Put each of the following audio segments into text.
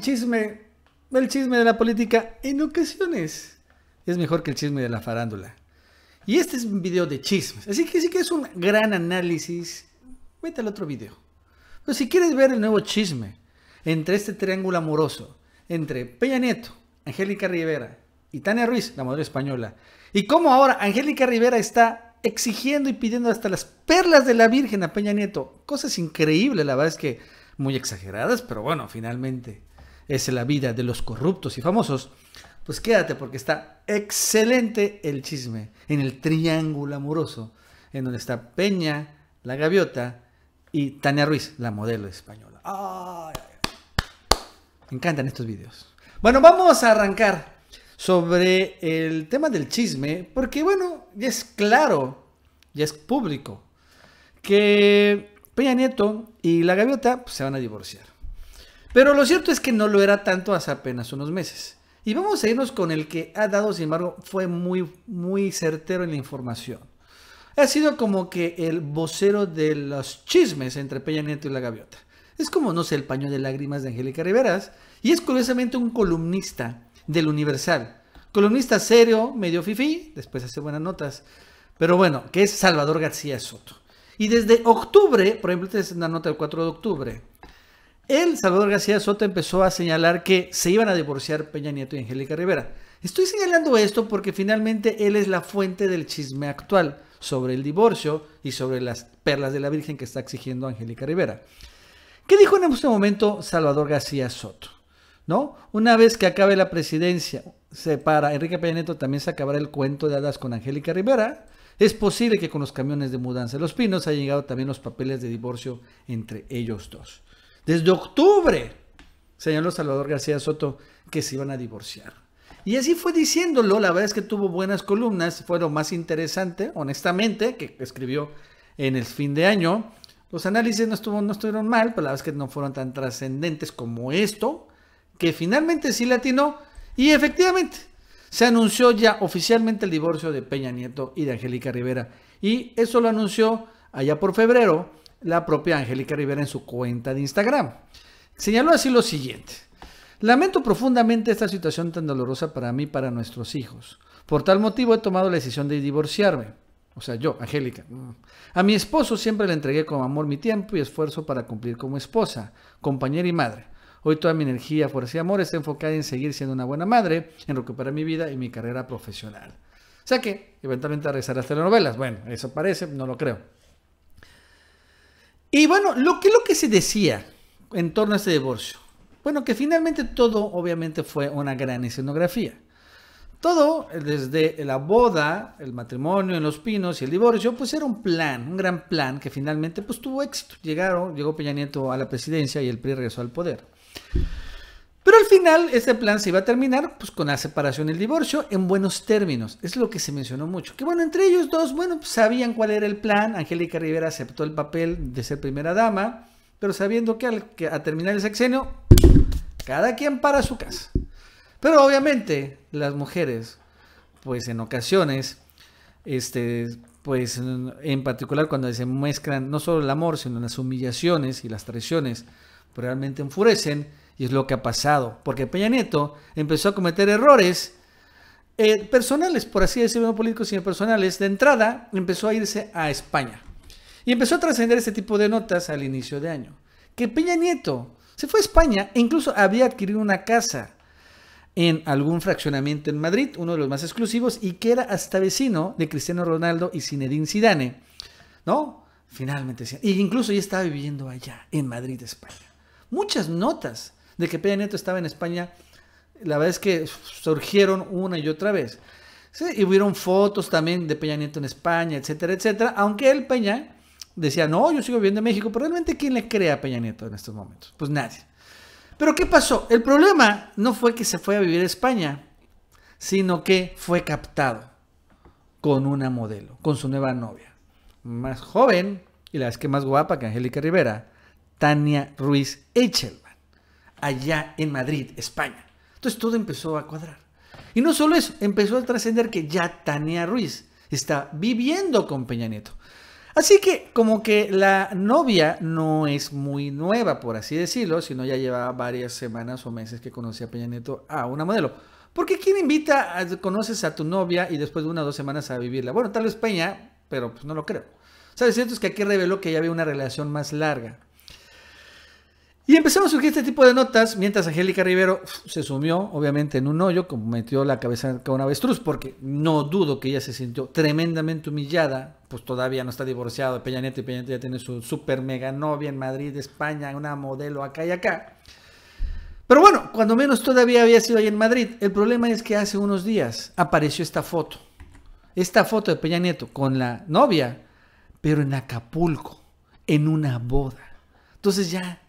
chisme, el chisme de la política en ocasiones es mejor que el chisme de la farándula. Y este es un video de chismes, así que si que es un gran análisis. Vete al otro video. Pero si quieres ver el nuevo chisme entre este triángulo amoroso, entre Peña Nieto, Angélica Rivera y Tania Ruiz, la madre española, y cómo ahora Angélica Rivera está exigiendo y pidiendo hasta las perlas de la Virgen a Peña Nieto. Cosas increíbles, la verdad es que muy exageradas, pero bueno, finalmente es la vida de los corruptos y famosos, pues quédate porque está excelente el chisme en el triángulo amoroso, en donde está Peña, la gaviota y Tania Ruiz, la modelo española. Me encantan estos videos. Bueno, vamos a arrancar sobre el tema del chisme, porque bueno, ya es claro, ya es público, que Peña Nieto y la gaviota pues, se van a divorciar. Pero lo cierto es que no lo era tanto hace apenas unos meses. Y vamos a irnos con el que ha dado, sin embargo, fue muy, muy certero en la información. Ha sido como que el vocero de los chismes entre Peña Nieto y la Gaviota. Es como, no sé, el paño de lágrimas de Angélica Riveras. Y es curiosamente un columnista del Universal. Columnista serio, medio fifí, después hace buenas notas. Pero bueno, que es Salvador García Soto. Y desde octubre, por ejemplo, esta es una nota del 4 de octubre. El Salvador García Soto empezó a señalar que se iban a divorciar Peña Nieto y Angélica Rivera. Estoy señalando esto porque finalmente él es la fuente del chisme actual sobre el divorcio y sobre las perlas de la Virgen que está exigiendo Angélica Rivera. ¿Qué dijo en este momento Salvador García Soto? ¿No? Una vez que acabe la presidencia, se para Enrique Peña Nieto también se acabará el cuento de hadas con Angélica Rivera. Es posible que con los camiones de mudanza de los pinos hayan llegado también los papeles de divorcio entre ellos dos. Desde octubre señaló Salvador García Soto que se iban a divorciar. Y así fue diciéndolo, la verdad es que tuvo buenas columnas, fue lo más interesante, honestamente, que escribió en el fin de año. Los análisis no, estuvo, no estuvieron mal, pero la verdad es que no fueron tan trascendentes como esto, que finalmente sí latinó y efectivamente se anunció ya oficialmente el divorcio de Peña Nieto y de Angélica Rivera. Y eso lo anunció allá por febrero la propia Angélica Rivera en su cuenta de Instagram. Señaló así lo siguiente. Lamento profundamente esta situación tan dolorosa para mí y para nuestros hijos. Por tal motivo he tomado la decisión de divorciarme. O sea, yo, Angélica. A mi esposo siempre le entregué con amor mi tiempo y esfuerzo para cumplir como esposa, compañera y madre. Hoy toda mi energía, fuerza y amor está enfocada en seguir siendo una buena madre, en recuperar mi vida y mi carrera profesional. O sea que, eventualmente regresar a las telenovelas. Bueno, eso parece, no lo creo. Y bueno, lo que, lo que se decía en torno a este divorcio. Bueno, que finalmente todo obviamente fue una gran escenografía. Todo, eh, desde la boda, el matrimonio en Los Pinos y el divorcio, pues era un plan, un gran plan que finalmente pues tuvo éxito. Llegaron, llegó Peña Nieto a la presidencia y el PRI regresó al poder. Pero al final este plan se iba a terminar pues, con la separación y el divorcio en buenos términos. Es lo que se mencionó mucho. Que bueno, entre ellos dos, bueno, pues, sabían cuál era el plan. Angélica Rivera aceptó el papel de ser primera dama, pero sabiendo que al a terminar el sexenio, cada quien para su casa. Pero obviamente las mujeres, pues en ocasiones, este, pues en particular cuando se mezclan no solo el amor, sino las humillaciones y las traiciones realmente enfurecen y es lo que ha pasado, porque Peña Nieto empezó a cometer errores eh, personales, por así decirlo, políticos, sino personales. De entrada empezó a irse a España y empezó a trascender este tipo de notas al inicio de año. Que Peña Nieto se fue a España e incluso había adquirido una casa en algún fraccionamiento en Madrid, uno de los más exclusivos, y que era hasta vecino de Cristiano Ronaldo y Zinedine Zidane, ¿no? Finalmente, y e incluso ya estaba viviendo allá, en Madrid, España muchas notas de que Peña Nieto estaba en España, la verdad es que surgieron una y otra vez. y hubieron fotos también de Peña Nieto en España, etcétera, etcétera. Aunque él, Peña, decía, no, yo sigo viviendo en México, pero realmente ¿quién le crea a Peña Nieto en estos momentos? Pues nadie. Pero ¿qué pasó? El problema no fue que se fue a vivir a España, sino que fue captado con una modelo, con su nueva novia, más joven y la vez que más guapa que Angélica Rivera, Tania Ruiz Echelman, allá en Madrid, España. Entonces todo empezó a cuadrar. Y no solo eso, empezó a trascender que ya Tania Ruiz está viviendo con Peña Nieto. Así que como que la novia no es muy nueva, por así decirlo, sino ya lleva varias semanas o meses que conocía a Peña Nieto a una modelo. Porque ¿quién invita, a, conoces a tu novia y después de una o dos semanas a vivirla? Bueno, tal vez Peña, pero pues no lo creo. ¿Sabes? Cierto es que aquí reveló que ya había una relación más larga. Y empezamos a surgir este tipo de notas mientras Angélica Rivero se sumió, obviamente, en un hoyo, como metió la cabeza con una avestruz, porque no dudo que ella se sintió tremendamente humillada, pues todavía no está divorciado Peña Nieto y Peña Nieto ya tiene su super mega novia en Madrid, España, una modelo acá y acá. Pero bueno, cuando menos todavía había sido ahí en Madrid. El problema es que hace unos días apareció esta foto. Esta foto de Peña Nieto con la novia, pero en Acapulco, en una boda. Entonces ya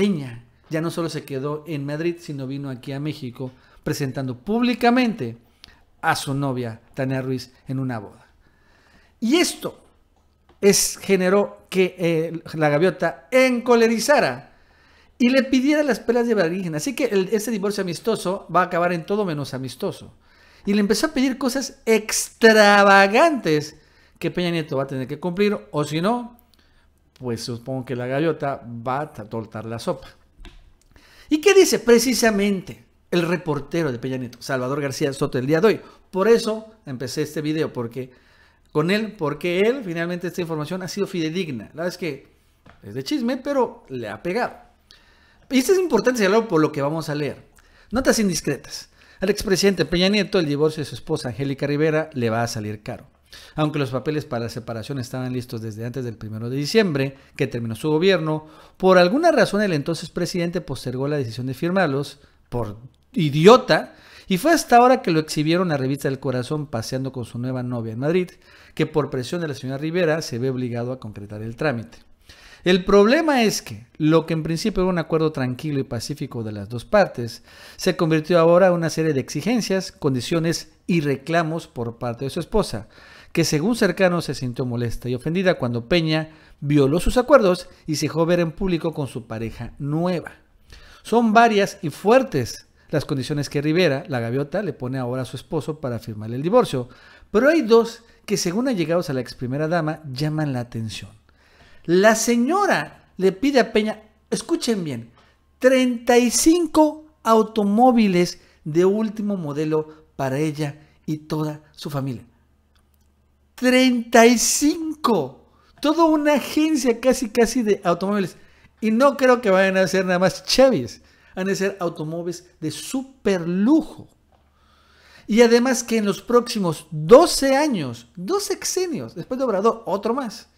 Peña ya no solo se quedó en Madrid, sino vino aquí a México presentando públicamente a su novia Tania Ruiz en una boda. Y esto es, generó que eh, la gaviota encolerizara y le pidiera las pelas de Badrín. Así que ese divorcio amistoso va a acabar en todo menos amistoso. Y le empezó a pedir cosas extravagantes que Peña Nieto va a tener que cumplir, o si no, pues supongo que la gallota va a tortar la sopa. ¿Y qué dice precisamente el reportero de Peña Nieto, Salvador García Soto, el día de hoy? Por eso empecé este video, porque con él, porque él finalmente esta información ha sido fidedigna. La verdad es que es de chisme, pero le ha pegado. Y esto es importante señalarlo por lo que vamos a leer. Notas indiscretas. Al expresidente Peña Nieto, el divorcio de su esposa Angélica Rivera le va a salir caro. Aunque los papeles para la separación estaban listos desde antes del 1 de diciembre, que terminó su gobierno, por alguna razón el entonces presidente postergó la decisión de firmarlos, por idiota, y fue hasta ahora que lo exhibieron a revista del Corazón paseando con su nueva novia en Madrid, que por presión de la señora Rivera se ve obligado a concretar el trámite. El problema es que lo que en principio era un acuerdo tranquilo y pacífico de las dos partes, se convirtió ahora en una serie de exigencias, condiciones y reclamos por parte de su esposa, que según cercano se sintió molesta y ofendida cuando Peña violó sus acuerdos y se dejó ver en público con su pareja nueva. Son varias y fuertes las condiciones que Rivera, la gaviota, le pone ahora a su esposo para firmar el divorcio, pero hay dos que según allegados a la ex primera dama llaman la atención. La señora le pide a Peña, escuchen bien, 35 automóviles de último modelo para ella y toda su familia. 35. Toda una agencia casi casi de automóviles. Y no creo que vayan a ser nada más Chevys. Van a ser automóviles de super lujo. Y además que en los próximos 12 años, dos exenios después de Obrador, otro más.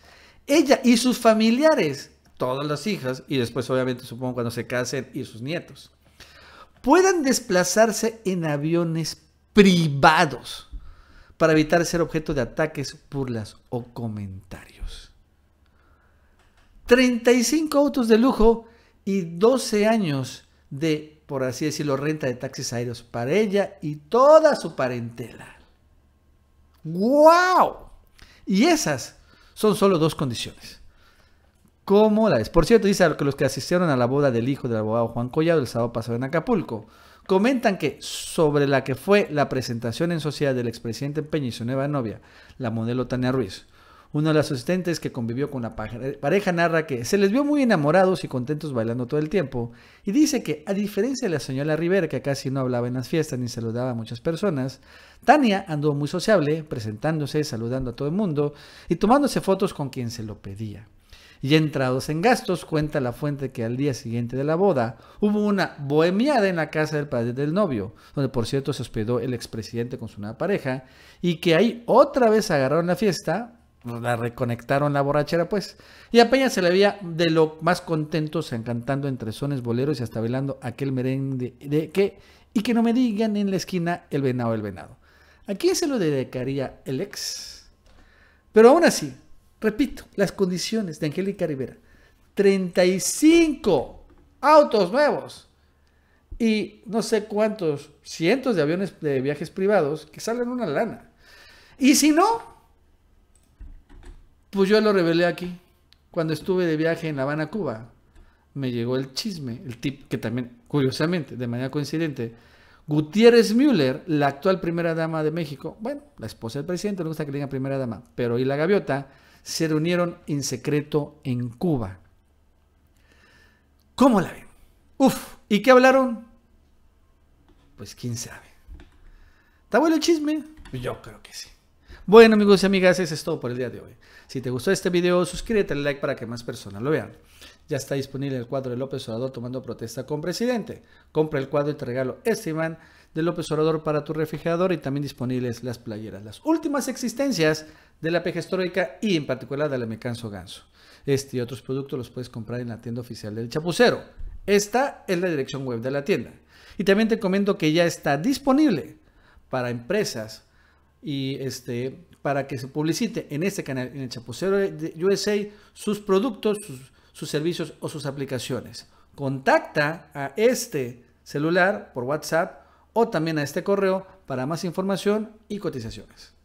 Ella y sus familiares, todas las hijas, y después obviamente supongo cuando se casen y sus nietos, puedan desplazarse en aviones privados para evitar ser objeto de ataques, burlas o comentarios. 35 autos de lujo y 12 años de, por así decirlo, renta de taxis aéreos para ella y toda su parentela. ¡Guau! Y esas son solo dos condiciones. ¿Cómo la es? Por cierto, dice que los que asistieron a la boda del hijo del abogado Juan Collado el sábado pasado en Acapulco, Comentan que sobre la que fue la presentación en sociedad del expresidente Peña y su nueva novia, la modelo Tania Ruiz. Uno de los asistentes que convivió con la pareja narra que se les vio muy enamorados y contentos bailando todo el tiempo y dice que a diferencia de la señora Rivera que casi no hablaba en las fiestas ni saludaba a muchas personas, Tania andó muy sociable, presentándose, saludando a todo el mundo y tomándose fotos con quien se lo pedía y entrados en gastos, cuenta la fuente que al día siguiente de la boda hubo una bohemiada en la casa del padre del novio, donde por cierto se hospedó el expresidente con su nueva pareja, y que ahí otra vez agarraron la fiesta, la reconectaron la borrachera, pues. Y a Peña se le veía de lo más contentos, encantando entre sones, boleros y hasta velando aquel merengue de, que, y que no me digan en la esquina el venado, el venado. ¿A quién se lo dedicaría el ex? Pero aún así, Repito, las condiciones de Angélica Rivera. 35 autos nuevos y no sé cuántos cientos de aviones de viajes privados que salen una lana. Y si no, pues yo lo revelé aquí. Cuando estuve de viaje en La Habana, Cuba, me llegó el chisme, el tip que también, curiosamente, de manera coincidente, Gutiérrez Müller, la actual primera dama de México, bueno, la esposa del presidente, no gusta que le digan primera dama, pero y la gaviota, se reunieron en secreto en Cuba. ¿Cómo la ven? Uf, ¿y qué hablaron? Pues quién sabe. ¿Está el chisme? Pues, yo creo que sí. Bueno amigos y amigas, eso es todo por el día de hoy. Si te gustó este video, suscríbete, al like para que más personas lo vean. Ya está disponible el cuadro de López Orador tomando protesta con presidente. Compra el cuadro y te regalo este imán de López Obrador para tu refrigerador y también disponibles las playeras, las últimas existencias de la peja histórica y en particular de la Mecanso Ganso. Este y otros productos los puedes comprar en la tienda oficial del Chapucero. Esta es la dirección web de la tienda. Y también te comento que ya está disponible para empresas y este, para que se publicite en este canal, en el Chapucero de USA, sus productos, sus servicios o sus aplicaciones. Contacta a este celular por WhatsApp o también a este correo para más información y cotizaciones.